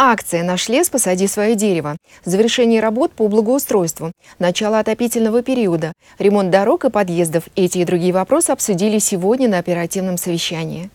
Акция «Наш лес. Посади свое дерево». Завершение работ по благоустройству. Начало отопительного периода. Ремонт дорог и подъездов. Эти и другие вопросы обсудили сегодня на оперативном совещании.